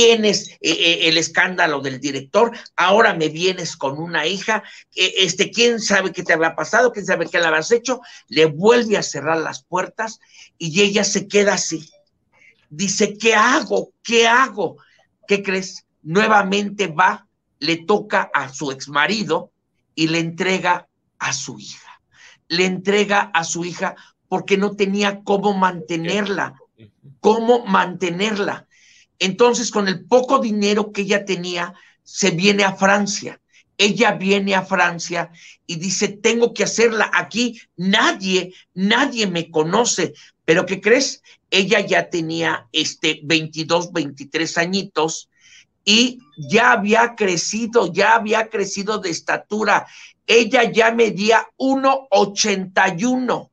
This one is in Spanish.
tienes eh, eh, el escándalo del director, ahora me vienes con una hija, eh, este, quién sabe qué te habrá pasado, quién sabe qué le habrás hecho, le vuelve a cerrar las puertas y ella se queda así. Dice, ¿qué hago? ¿Qué hago? ¿Qué crees? Nuevamente va, le toca a su exmarido y le entrega a su hija. Le entrega a su hija porque no tenía cómo mantenerla, cómo mantenerla. Entonces, con el poco dinero que ella tenía, se viene a Francia. Ella viene a Francia y dice, tengo que hacerla aquí. Nadie, nadie me conoce. Pero ¿qué crees? Ella ya tenía este 22, 23 añitos y ya había crecido, ya había crecido de estatura. Ella ya medía 1,81.